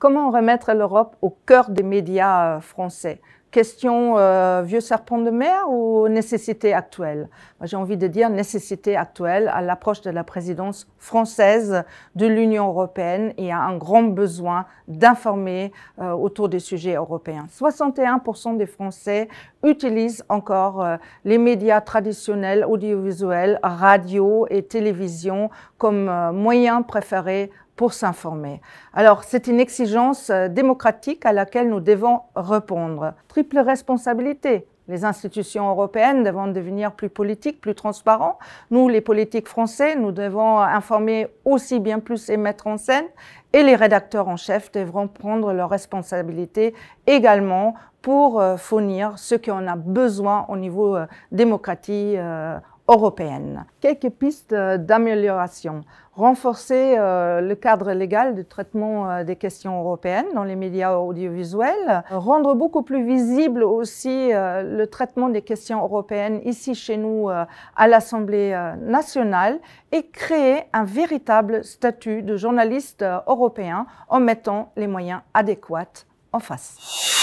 Comment remettre l'Europe au cœur des médias euh, français question euh, vieux serpent de mer ou nécessité actuelle J'ai envie de dire nécessité actuelle à l'approche de la présidence française de l'Union européenne et à un grand besoin d'informer euh, autour des sujets européens. 61% des Français utilisent encore euh, les médias traditionnels, audiovisuels, radio et télévision comme moyen préféré pour s'informer. Alors, c'est une exigence démocratique à laquelle nous devons répondre triple responsabilité. Les institutions européennes devront devenir plus politiques, plus transparents. Nous, les politiques français, nous devons informer aussi bien plus et mettre en scène. Et les rédacteurs en chef devront prendre leurs responsabilités également pour euh, fournir ce qu'on a besoin au niveau euh, démocratique euh, européenne. Quelques pistes euh, d'amélioration. Renforcer euh, le cadre légal du traitement euh, des questions européennes dans les médias audiovisuels. Rendre beaucoup plus visible aussi le traitement des questions européennes ici chez nous à l'Assemblée nationale et créer un véritable statut de journaliste européen en mettant les moyens adéquats en face.